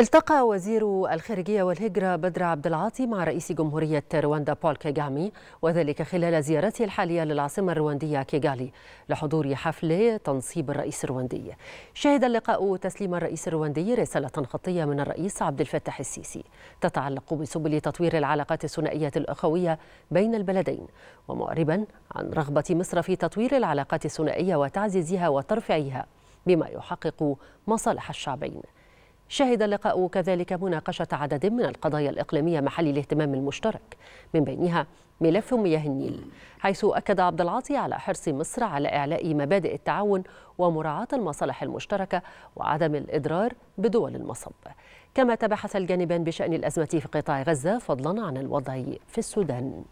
التقى وزير الخارجية والهجرة بدر عبد العاطي مع رئيس جمهورية رواندا بول كيغامي وذلك خلال زيارته الحالية للعاصمة الرواندية كيغالي لحضور حفل تنصيب الرئيس الرواندي. شهد اللقاء تسليم الرئيس الرواندي رسالة خطية من الرئيس عبد الفتاح السيسي تتعلق بسبل تطوير العلاقات الثنائية الأخوية بين البلدين ومعربا عن رغبة مصر في تطوير العلاقات الثنائية وتعزيزها وترفيعها بما يحقق مصالح الشعبين. شهد اللقاء كذلك مناقشة عدد من القضايا الإقليمية محل الاهتمام المشترك من بينها ملف مياه النيل حيث أكد عبد العاطي على حرص مصر على إعلاء مبادئ التعاون ومراعاة المصالح المشتركة وعدم الإضرار بدول المصب كما تباحث الجانبان بشأن الأزمة في قطاع غزة فضلا عن الوضع في السودان